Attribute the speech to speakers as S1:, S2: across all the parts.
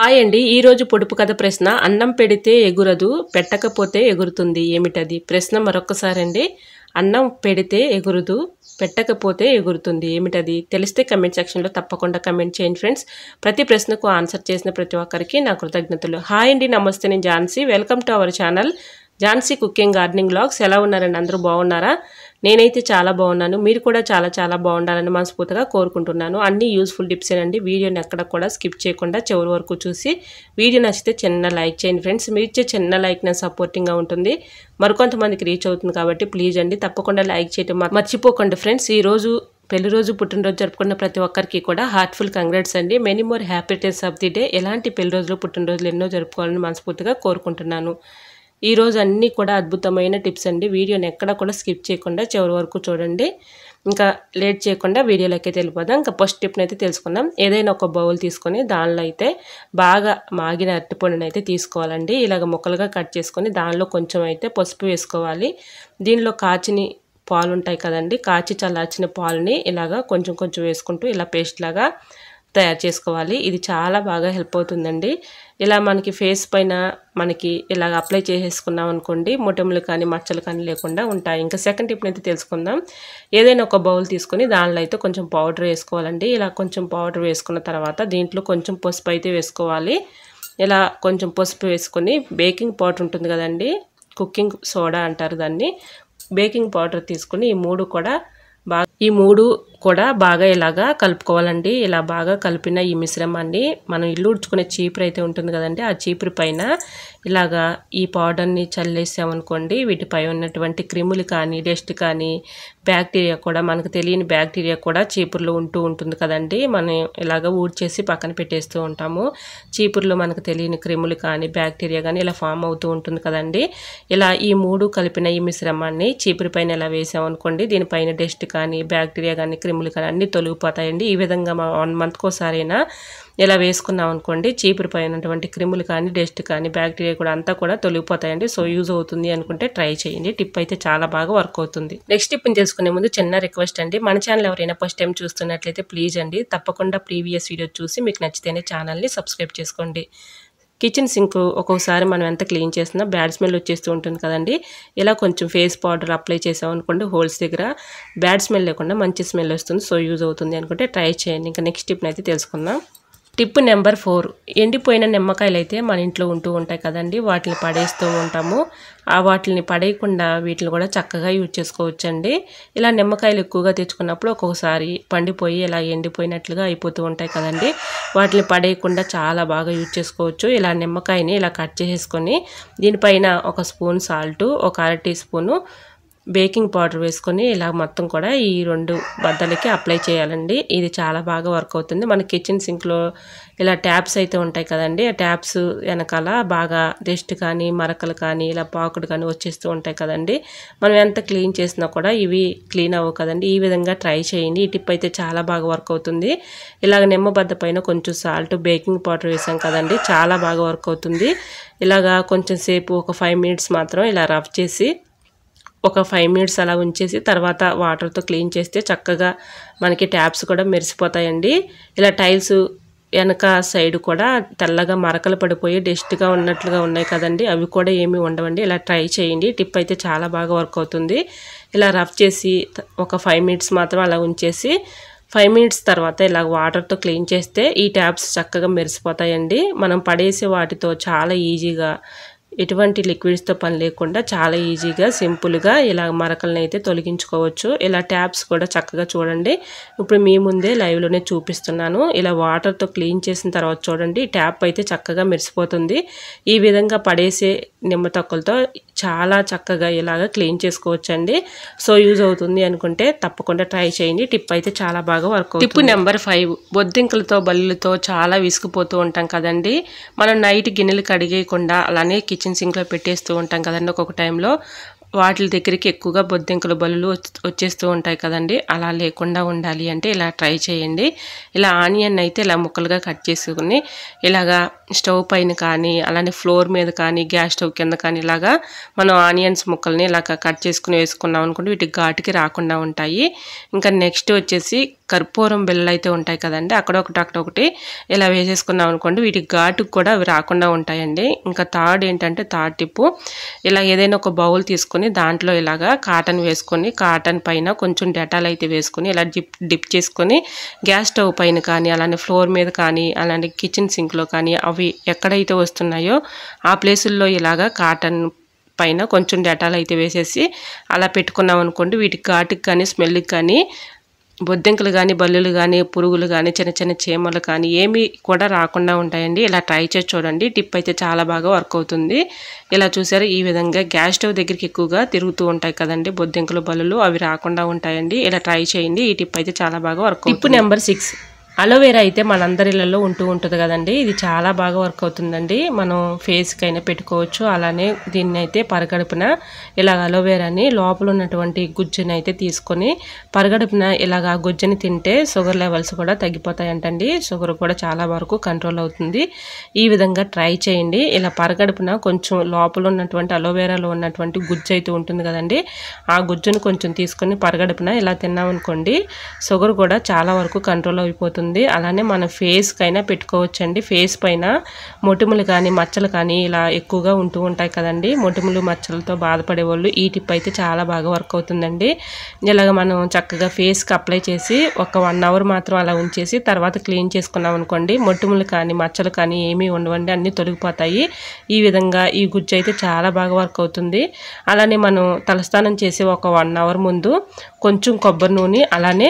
S1: hi అండి ఈరోజు పొడుపు కథ ప్రశ్న అన్నం పెడితే ఎగురదు పెట్టకపోతే ఎగురుతుంది ఏమిటది ప్రశ్న మరొకసారండి అన్నం పెడితే ఎగురదు పెట్టకపోతే ఎగురుతుంది ఏమిటది తెలిస్తే కమెంట్ సెక్షన్లో తప్పకుండా కమెంట్ చేయండి ఫ్రెండ్స్ ప్రతి ప్రశ్నకు ఆన్సర్ చేసిన ప్రతి ఒక్కరికి నా కృతజ్ఞతలు హాయ్ అండి నమస్తే నేను Jhansi welcome to our channel Jhansi cooking gardening blogs ఎలా ఉన్నారండి అందరూ బాగున్నారా నేనైతే చాలా బాగున్నాను మీరు కూడా చాలా చాలా బాగుండాలని మనస్ఫూర్తిగా కోరుకుంటున్నాను అన్ని యూస్ఫుల్ టిప్సేనండి వీడియోని ఎక్కడ కూడా స్కిప్ చేయకుండా చివరి వరకు చూసి వీడియో నచ్చితే చిన్న లైక్ చేయండి ఫ్రెండ్స్ మీరు ఇచ్చే చిన్న లైక్ నా సపోర్టింగ్గా ఉంటుంది మరికొంతమందికి రీచ్ అవుతుంది కాబట్టి ప్లీజ్ అండి తప్పకుండా లైక్ చేయటం మర్చిపోకండి ఫ్రెండ్స్ ఈరోజు పెళ్లి రోజు పుట్టినరోజు జరుపుకున్న ప్రతి ఒక్కరికి కూడా హార్ట్ఫుల్ కంగ్రాట్స్ అండి మెనీ మోర్ హ్యాపీటెస్ ఆఫ్ ది డే ఎలాంటి పెళ్లి రోజులు పుట్టినరోజులు ఎన్నో జరుపుకోవాలని మనస్ఫూర్తిగా కోరుకుంటున్నాను ఈరోజు అన్నీ కూడా అద్భుతమైన టిప్స్ అండి వీడియోని ఎక్కడ కూడా స్కిప్ చేయకుండా చివరి వరకు చూడండి ఇంకా లేట్ చేయకుండా వీడియోలోకి వెళ్ళిపోదాం ఇంకా ఫస్ట్ టిప్ని అయితే తెలుసుకుందాం ఏదైనా ఒక బౌల్ తీసుకొని దానిలో అయితే బాగా మాగిన అరటిపండుని అయితే తీసుకోవాలండి ఇలాగ ముక్కలుగా కట్ చేసుకొని దానిలో కొంచెం అయితే పసుపు వేసుకోవాలి దీనిలో కాచిని పాలు ఉంటాయి కదండి కాచి చల్లార్చిన పాలుని ఇలాగ కొంచెం కొంచెం వేసుకుంటూ ఇలా పేస్ట్ లాగా తయారు చేసుకోవాలి ఇది చాలా బాగా హెల్ప్ అవుతుందండి ఇలా మనకి ఫేస్ పైన మనకి ఇలా అప్లై చేసేసుకున్నాం అనుకోండి మొటములు కానీ మచ్చలు కానీ లేకుండా ఉంటాయి ఇంకా సెకండ్ టిప్ అయితే తెలుసుకుందాం ఏదైనా ఒక బౌల్ తీసుకొని దానిలో అయితే కొంచెం పౌడర్ వేసుకోవాలండి ఇలా కొంచెం పౌడర్ వేసుకున్న తర్వాత దీంట్లో కొంచెం పసుపు అయితే వేసుకోవాలి ఇలా కొంచెం పసుపు వేసుకొని బేకింగ్ పౌడర్ ఉంటుంది కదండి కుకింగ్ సోడా అంటారు దాన్ని బేకింగ్ పౌడర్ తీసుకుని ఈ మూడు కూడా బాగా ఈ మూడు కూడా బాగా ఇలాగా కలుపుకోవాలండి ఇలా బాగా కలిపిన ఈ మిశ్రమాన్ని మనం ఇల్లు ఉడ్చుకునే చీపురు అయితే ఉంటుంది కదండి ఆ చీపురు పైన ఇలాగా ఈ పౌడర్ని చల్లేసామనుకోండి వీటిపై ఉన్నటువంటి క్రిములు కానీ డస్ట్ కానీ బ్యాక్టీరియా కూడా మనకు తెలియని బ్యాక్టీరియా కూడా చీపుర్లో ఉంటూ ఉంటుంది కదండి మనం ఇలాగ ఊడ్చేసి పక్కన పెట్టేస్తూ ఉంటాము చీపుర్లో మనకు తెలియని క్రిములు కానీ బ్యాక్టీరియా కానీ ఇలా ఫామ్ అవుతూ ఉంటుంది కదండి ఇలా ఈ మూడు కలిపిన ఈ మిశ్రమాన్ని చీపురు పైన ఇలా వేసామనుకోండి దీనిపైన డస్ట్ కానీ బ్యాక్టీరియా కానీ క్రిములు కానీ అన్నీ తొలగిపోతాయండి ఈ విధంగా వన్ మంత్కి ఒకసారైనా ఇలా వేసుకున్నాం అనుకోండి పైన ఉన్నటువంటి క్రిములు కానీ డస్ట్ కానీ బ్యాక్టీరియా కూడా అంతా కూడా తొలగిపోతాయండి సో యూజ్ అవుతుంది అనుకుంటే ట్రై చేయండి టిప్ అయితే చాలా బాగా వర్క్ అవుతుంది నెక్స్ట్ టిప్ని చేసుకునే ముందు చిన్న రిక్వెస్ట్ అండి మన ఛానల్ ఎవరైనా ఫస్ట్ టైం చూస్తున్నట్లయితే ప్లీజ్ అండి తప్పకుండా ప్రీవియస్ వీడియో చూసి మీకు నచ్చితేనే ఛానల్ని సబ్స్క్రైబ్ చేసుకోండి కిచెన్ సింక్ ఒక్కొక్కసారి మనం ఎంత క్లీన్ చేసినా బ్యాడ్ స్మెల్ వచ్చేస్తూ ఉంటుంది కదండి ఇలా కొంచెం ఫేస్ పౌడర్ అప్లై చేసామనుకోండి హోల్స్ దగ్గర బ్యాడ్ స్మెల్ లేకుండా మంచి స్మెల్ వస్తుంది సో యూజ్ అవుతుంది అనుకుంటే ట్రై చేయండి ఇంకా నెక్స్ట్ టిప్ని అయితే తెలుసుకుందాం టిప్ నెంబర్ ఫోర్ ఎండిపోయిన నిమ్మకాయలు అయితే మన ఇంట్లో ఉంటూ ఉంటాయి కదండి వాటిని పడేస్తూ ఉంటాము ఆ వాటిని పడేయకుండా వీటిని కూడా చక్కగా యూజ్ చేసుకోవచ్చండి ఇలా నిమ్మకాయలు ఎక్కువగా తెచ్చుకున్నప్పుడు ఒక్కొక్కసారి పండిపోయి ఇలా ఎండిపోయినట్లుగా అయిపోతూ ఉంటాయి కదండి వాటిని పడేయకుండా చాలా బాగా యూజ్ చేసుకోవచ్చు ఇలా నిమ్మకాయని ఇలా కట్ చేసేసుకొని దీనిపైన ఒక స్పూన్ సాల్టు ఒక అర టీ స్పూను బేకింగ్ పౌడర్ వేసుకొని ఇలా మొత్తం కూడా ఈ రెండు బద్దలకి అప్లై చేయాలండి ఇది చాలా బాగా వర్క్ అవుతుంది మన కిచెన్ సింక్లో ఇలా ట్యాప్స్ అయితే ఉంటాయి కదండి ఆ ట్యాప్స్ వెనకాల బాగా డస్ట్ కానీ మరకలు కానీ ఇలా పాకుడు కానీ వచ్చేస్తూ ఉంటాయి కదండి మనం ఎంత క్లీన్ చేసినా కూడా ఇవి క్లీన్ అవ్వవు కదండి ఈ విధంగా ట్రై చేయండి ఈ టిప్ అయితే చాలా బాగా వర్క్ అవుతుంది ఇలాగ నిమ్మబద్ద పైన కొంచెం సాల్ట్ బేకింగ్ పౌడర్ వేసాం కదండి చాలా బాగా వర్క్ అవుతుంది ఇలాగా కొంచెం సేపు ఒక ఫైవ్ మినిట్స్ మాత్రం ఇలా రఫ్ చేసి ఒక ఫైవ్ మినిట్స్ అలా ఉంచేసి తర్వాత వాటర్తో క్లీన్ చేస్తే చక్కగా మనకి ట్యాప్స్ కూడా మెరిసిపోతాయండి ఇలా టైల్స్ వెనక సైడ్ కూడా తెల్లగా మరకలు పడిపోయి డస్ట్గా ఉన్నట్లుగా ఉన్నాయి కదండి అవి కూడా ఏమీ ఉండవండి ఇలా ట్రై చేయండి టిప్ అయితే చాలా బాగా వర్క్ అవుతుంది ఇలా రఫ్ చేసి ఒక ఫైవ్ మినిట్స్ మాత్రం అలా ఉంచేసి ఫైవ్ మినిట్స్ తర్వాత ఇలా వాటర్తో క్లీన్ చేస్తే ఈ ట్యాప్స్ చక్కగా మెరిసిపోతాయండి మనం పడేసే వాటితో చాలా ఈజీగా ఎటువంటి లిక్విడ్స్తో పని లేకుండా చాలా ఈజీగా సింపుల్గా ఇలా మరకలను అయితే తొలగించుకోవచ్చు ఇలా ట్యాప్స్ కూడా చక్కగా చూడండి ఇప్పుడు మీ ముందే లైవ్లోనే చూపిస్తున్నాను ఇలా వాటర్తో క్లీన్ చేసిన తర్వాత చూడండి ట్యాప్ అయితే చక్కగా మెరిసిపోతుంది ఈ విధంగా పడేసే నిమ్మ తొక్కలతో చాలా చక్కగా ఇలాగ క్లీన్ చేసుకోవచ్చండి సో యూజ్ అవుతుంది అనుకుంటే తప్పకుండా ట్రై చేయండి టిప్ అయితే చాలా బాగా వర్క్ టిప్ నెంబర్ ఫైవ్ బొద్దింకలతో బల్లులతో చాలా విసుకుపోతూ ఉంటాం కదండి మనం నైట్ గిన్నెలు కడిగేయకుండా అలానే కిచెన్ సింక్లో పెట్టేస్తూ ఉంటాం కదండి ఒక్కొక్క టైంలో వాటి దగ్గరికి ఎక్కువగా బొద్దింకలు బలులు వచ్చేస్తూ ఉంటాయి కదండి అలా లేకుండా ఉండాలి అంటే ఇలా ట్రై చేయండి ఇలా ఆనియన్ అయితే ఇలా ముక్కలుగా కట్ చేసుకుని ఇలాగా స్టవ్ పైన కానీ అలానే ఫ్లోర్ మీద కానీ గ్యాస్ స్టవ్ కింద కానీ ఇలాగా మనం ఆనియన్స్ ముక్కల్ని ఇలాగ కట్ చేసుకుని వేసుకున్నాం అనుకుంటే వీటికి ఘాటుకి రాకుండా ఉంటాయి ఇంకా నెక్స్ట్ వచ్చేసి కర్పూరం బిళ్ళలు అయితే ఉంటాయి కదండి అక్కడ ఒకటి అక్కడ ఒకటి ఇలా వేసేసుకున్నాం అనుకోండి వీటికి ఘాటుకు కూడా అవి రాకుండా ఉంటాయండి ఇంకా థర్డ్ ఏంటంటే థర్డ్ టిప్పు ఇలా ఏదైనా ఒక బౌల్ తీసుకొని దాంట్లో ఇలాగా కాటన్ వేసుకొని కాటన్ పైన కొంచెం డెటాల్ అయితే వేసుకొని ఇలా డిప్ డిప్ చేసుకొని గ్యాస్ స్టవ్ పైన కానీ అలానే ఫ్లోర్ మీద కానీ అలానే కిచెన్ సింక్లో కానీ అవి అవి ఎక్కడైతే వస్తున్నాయో ఆ ప్లేసుల్లో ఇలాగా కాటన్ పైన కొంచెం డెటాల్ అయితే వేసేసి అలా పెట్టుకున్నాం అనుకోండి వీటికి కాటుకు కానీ స్మెల్కి కానీ బొద్దింకలు కానీ బల్లులు కానీ పురుగులు కానీ చిన్న చిన్న చీమలు కానీ ఏమీ కూడా రాకుండా ఉంటాయండి ఇలా ట్రై చేసి చూడండి టిప్ అయితే చాలా బాగా వర్క్ అవుతుంది ఇలా చూసారు ఈ విధంగా గ్యాస్ స్టవ్ దగ్గరికి ఎక్కువగా తిరుగుతూ ఉంటాయి కదండి బొద్దింకలు బల్లులు అవి రాకుండా ఉంటాయండి ఇలా ట్రై చేయండి ఈ టిప్ అయితే చాలా బాగా work tip number six aloe vera అయితే మనందరిలలో ఉంటూ ఉంటుంది కదండి ఇది చాలా బాగా వర్క్ అవుతుందండి మనం ఫేస్కి అయినా పెట్టుకోవచ్చు అలానే దీన్ని అయితే పరగడుపున ఇలాగ అలోవేరాని లోపల ఉన్నటువంటి గుజ్జుని అయితే తీసుకొని పరగడుపున ఇలాగ గుజ్జుని తింటే షుగర్ లెవెల్స్ కూడా తగ్గిపోతాయంటండి షుగర్ కూడా చాలా వరకు కంట్రోల్ అవుతుంది ఈ విధంగా ట్రై చేయండి ఇలా పరగడుపున కొంచెం లోపల ఉన్నటువంటి అలోవేరాలో ఉన్నటువంటి గుజ్జు అయితే ఉంటుంది కదండి ఆ గుజ్జును కొంచెం తీసుకొని పరగడుపున ఇలా తిన్నామనుకోండి షుగర్ కూడా చాలా వరకు కంట్రోల్ అయిపోతుంది ఉంటుంది అలానే మన ఫేస్కైనా పెట్టుకోవచ్చండి ఫేస్ పైన మొటిములు కానీ మచ్చలు కానీ ఇలా ఎక్కువగా ఉంటూ ఉంటాయి కదండి మొటిములు మచ్చలతో బాధపడే వాళ్ళు ఈ టిప్ అయితే చాలా బాగా వర్క్ అవుతుందండి ఇలాగ మనం చక్కగా ఫేస్కి అప్లై చేసి ఒక వన్ అవర్ మాత్రం అలా ఉంచేసి తర్వాత క్లీన్ చేసుకున్నాం అనుకోండి మొటిములు కానీ మచ్చలు కానీ ఏమీ ఉండవండి అన్నీ తొలగిపోతాయి ఈ విధంగా ఈ గుజ్జు అయితే చాలా బాగా వర్క్ అవుతుంది అలానే మనం తలస్నానం చేసి ఒక వన్ అవర్ ముందు కొంచెం కొబ్బరి నూనె అలానే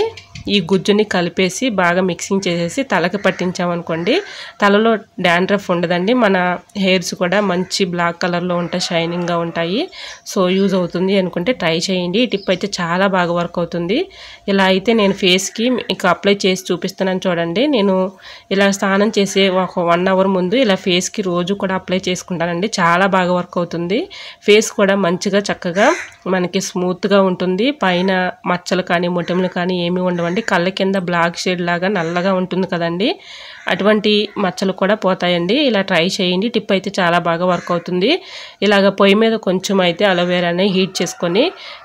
S1: ఈ గుజ్జుని కలిపేసి బాగా మిక్సింగ్ చేసేసి తలకి పట్టించామనుకోండి తలలో డాండ్రఫ్ ఉండదండి మన హెయిర్స్ కూడా మంచి బ్లాక్ కలర్లో ఉంటాయి షైనింగ్గా ఉంటాయి సో యూజ్ అవుతుంది అనుకుంటే ట్రై చేయండి ఈ టిప్ అయితే చాలా బాగా వర్క్ అవుతుంది ఇలా అయితే నేను ఫేస్కి మీకు అప్లై చేసి చూపిస్తున్నాను చూడండి నేను ఇలా స్నానం చేసే ఒక వన్ అవర్ ముందు ఇలా ఫేస్కి రోజు కూడా అప్లై చేసుకుంటానండి చాలా బాగా వర్క్ అవుతుంది ఫేస్ కూడా మంచిగా చక్కగా మనకి స్మూత్గా ఉంటుంది పైన మచ్చలు కానీ ముఠములు కానీ ఏమి ఉండవండి చూడండి కళ్ళ కింద బ్లాక్ షేడ్ లాగా నల్లగా ఉంటుంది కదండి అటువంటి మచ్చలు కూడా పోతాయండి ఇలా ట్రై చేయండి టిప్ అయితే చాలా బాగా వర్క్ అవుతుంది ఇలాగ పొయ్యి మీద కొంచెం అయితే అలోవేరాని హీట్ చేసుకొని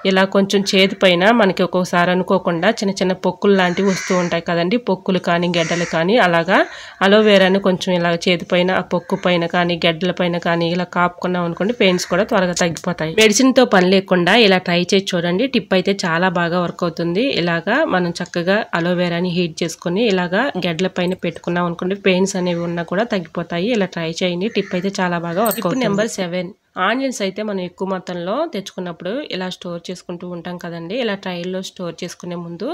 S1: ఇలా కొంచెం చేతి పైన మనకి ఒక్కొక్కసారి అనుకోకుండా చిన్న చిన్న పొక్కులు లాంటివి వస్తూ ఉంటాయి కదండి పొక్కులు కానీ గెడ్డలు కానీ అలాగా అలోవేరాని కొంచెం ఇలాగ చేతి పైన ఆ పొక్కు పైన కానీ గెడ్డల పైన కానీ ఇలా కాపుకున్నాం అనుకోండి పెయిన్స్ కూడా త్వరగా తగ్గిపోతాయి మెడిసిన్తో పని లేకుండా ఇలా ట్రై చేసి చూడండి టిప్ అయితే చాలా బాగా వర్క్ అవుతుంది ఇలాగా మనం చక్కగా అలోవేరాని హీట్ చేసుకొని ఇలాగా గెడ్ల పైన పెట్టుకున్నాం అనుకుంటే పెయిన్స్ అనేవి ఉన్నా కూడా తగ్గిపోతాయి ఇలా ట్రై చేయండి టిప్ అయితే చాలా బాగా వర్క్ నెంబర్ సెవెన్ ఆనియన్స్ అయితే మనం ఎక్కువ మొత్తంలో తెచ్చుకున్నప్పుడు ఇలా స్టోర్ చేసుకుంటూ ఉంటాం కదండి ఇలా ట్రైల్లో స్టోర్ చేసుకునే ముందు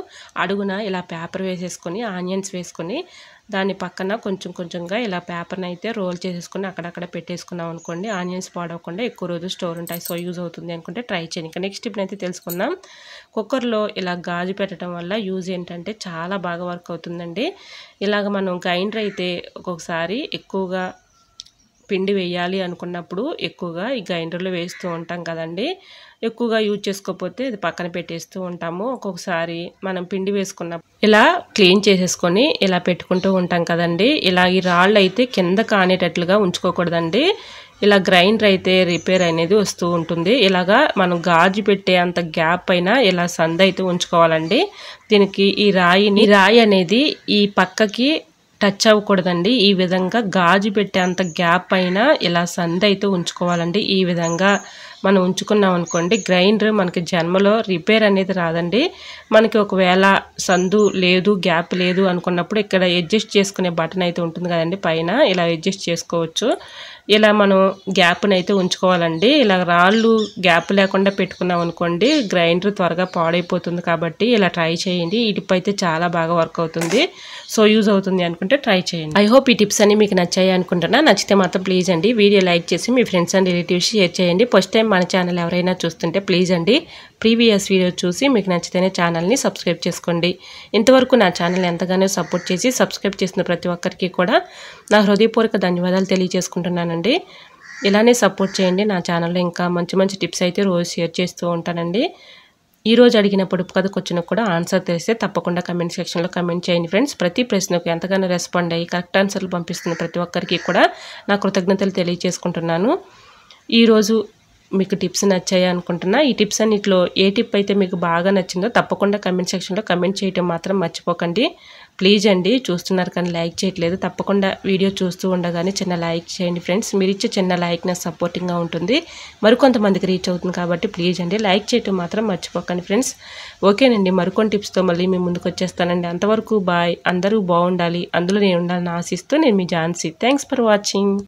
S1: అడుగున ఇలా పేపర్ వేసేసుకొని ఆనియన్స్ వేసుకొని దాని పక్కన కొంచెం కొంచెంగా ఇలా పేపర్ని అయితే రోల్ చేసేసుకుని అక్కడక్కడ పెట్టేసుకున్నాం అనుకోండి ఆనియన్స్ పాడవకుండా ఎక్కువ రోజు స్టోర్ ఉంటాయి సో యూజ్ అవుతుంది అనుకుంటే ట్రై చేయండి ఇంకా నెక్స్ట్ ఇప్పుడు అయితే తెలుసుకుందాం కుక్కర్లో ఇలా గాజు పెట్టడం వల్ల యూజ్ ఏంటంటే చాలా బాగా వర్క్ అవుతుందండి ఇలాగ మనం గ్రైండర్ అయితే ఒక్కొక్కసారి ఎక్కువగా పిండి వేయాలి అనుకున్నప్పుడు ఎక్కువగా ఈ గ్రైండర్లో వేస్తూ ఉంటాం కదండి ఎక్కువగా యూజ్ చేసుకోకపోతే ఇది పక్కన పెట్టేస్తూ ఉంటాము ఒక్కొక్కసారి మనం పిండి వేసుకున్న ఇలా క్లీన్ చేసేసుకొని ఇలా పెట్టుకుంటూ ఉంటాం కదండి ఇలా ఈ రాళ్ళు అయితే కింద కానేటట్లుగా ఉంచుకోకూడదండి ఇలా గ్రైండర్ అయితే రిపేర్ అనేది వస్తూ ఉంటుంది ఇలాగా మనం గాజు పెట్టే అంత గ్యాప్ అయినా ఇలా సంద అయితే ఉంచుకోవాలండి దీనికి ఈ రాయిని రాయి అనేది ఈ పక్కకి టచ్ అవ్వకూడదండి ఈ విధంగా గాజు పెట్టేంత గ్యాప్ అయినా ఇలా సంది అయితే ఉంచుకోవాలండి ఈ విధంగా మనం ఉంచుకున్నాం అనుకోండి గ్రైండర్ మనకి జన్మలో రిపేర్ అనేది రాదండి మనకి ఒకవేళ సందు లేదు గ్యాప్ లేదు అనుకున్నప్పుడు ఇక్కడ అడ్జస్ట్ చేసుకునే బటన్ అయితే ఉంటుంది కదండి పైన ఇలా అడ్జస్ట్ చేసుకోవచ్చు ఇలా మనం గ్యాప్ని అయితే ఉంచుకోవాలండి ఇలా రాళ్ళు గ్యాప్ లేకుండా పెట్టుకున్నాం అనుకోండి గ్రైండర్ త్వరగా పాడైపోతుంది కాబట్టి ఇలా ట్రై చేయండి ఈ టిప్ అయితే చాలా బాగా వర్క్ అవుతుంది సో యూజ్ అవుతుంది అనుకుంటే ట్రై చేయండి ఐ హోప్ ఈ టిప్స్ అన్ని మీకు నచ్చాయి అనుకుంటున్నా నచ్చితే మాత్రం ప్లీజ్ అండి వీడియో లైక్ చేసి మీ ఫ్రెండ్స్ అండ్ రిలేటివ్స్ షేర్ చేయండి ఫస్ట్ టైం మన ఛానల్ ఎవరైనా చూస్తుంటే ప్లీజ్ అండి ప్రీవియస్ వీడియో చూసి మీకు నచ్చితేనే ఛానల్ని సబ్స్క్రైబ్ చేసుకోండి ఇంతవరకు నా ఛానల్ ఎంతగానో సపోర్ట్ చేసి సబ్స్క్రైబ్ చేసిన ప్రతి ఒక్కరికి కూడా నా హృదయపూర్వక ధన్యవాదాలు తెలియజేసుకుంటున్నానండి ఇలానే సపోర్ట్ చేయండి నా ఛానల్లో ఇంకా మంచి మంచి టిప్స్ అయితే రోజు షేర్ చేస్తూ ఉంటానండి ఈరోజు అడిగిన పొడుపు కథకు వచ్చిన కూడా ఆన్సర్ తెలిస్తే తప్పకుండా కమెంట్ సెక్షన్లో కమెంట్ చేయండి ఫ్రెండ్స్ ప్రతి ప్రశ్నకు ఎంతగానో రెస్పాండ్ అయ్యి కరెక్ట్ ఆన్సర్లు పంపిస్తున్న ప్రతి ఒక్కరికి కూడా నా కృతజ్ఞతలు తెలియజేసుకుంటున్నాను ఈరోజు మీకు టిప్స్ నచ్చాయి అనుకుంటున్నా ఈ టిప్స్ ఇట్లో ఏ టిప్ అయితే మీకు బాగా నచ్చిందో తప్పకుండా కమెంట్ సెక్షన్లో కమెంట్ చేయటం మాత్రం మర్చిపోకండి ప్లీజ్ అండి చూస్తున్నారు కానీ లైక్ చేయట్లేదు తప్పకుండా వీడియో చూస్తూ ఉండగానే చిన్న లైక్ చేయండి ఫ్రెండ్స్ మీరు ఇచ్చే చిన్న లైక్ నాకు సపోర్టింగ్గా ఉంటుంది మరికొంతమందికి రీచ్ అవుతుంది కాబట్టి ప్లీజ్ అండి లైక్ చేయటం మాత్రం మర్చిపోకండి ఫ్రెండ్స్ ఓకేనండి మరికొన్ని టిప్స్తో మళ్ళీ మీ ముందుకు వచ్చేస్తానండి అంతవరకు బాయ్ అందరూ బాగుండాలి అందులో నేను ఉండాలని ఆశిస్తూ నేను మీ ఝాన్సీ థ్యాంక్స్ ఫర్ వాచింగ్